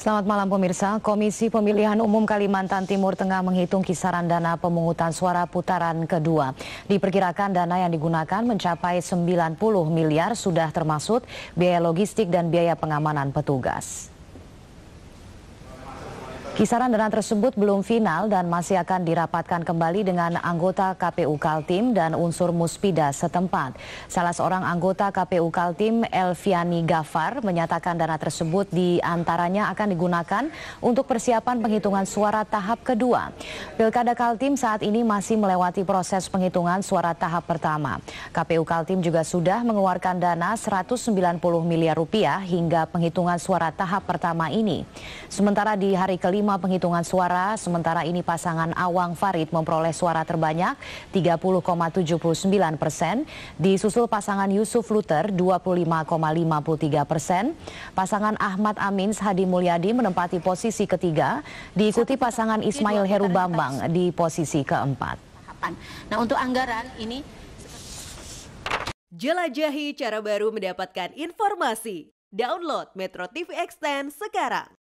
Selamat malam pemirsa. Komisi Pemilihan Umum Kalimantan Timur tengah menghitung kisaran dana pemungutan suara putaran kedua. Diperkirakan dana yang digunakan mencapai 90 miliar sudah termasuk biaya logistik dan biaya pengamanan petugas. Kisaran dana tersebut belum final dan masih akan dirapatkan kembali dengan anggota KPU Kaltim dan unsur Muspida setempat. Salah seorang anggota KPU Kaltim, Elviani Gafar, menyatakan dana tersebut diantaranya akan digunakan untuk persiapan penghitungan suara tahap kedua. Pilkada Kaltim saat ini masih melewati proses penghitungan suara tahap pertama. KPU Kaltim juga sudah mengeluarkan dana 190 miliar rupiah hingga penghitungan suara tahap pertama ini. Sementara di hari kelima selama penghitungan suara, sementara ini pasangan Awang Farid memperoleh suara terbanyak 30,79 persen, disusul pasangan Yusuf Luter 25,53 persen, pasangan Ahmad Amin Hadi Mulyadi menempati posisi ketiga, diikuti pasangan Ismail Heru Bambang di posisi keempat. Nah untuk anggaran ini Jelajahi cara baru mendapatkan informasi. Download Metro TV Extend sekarang.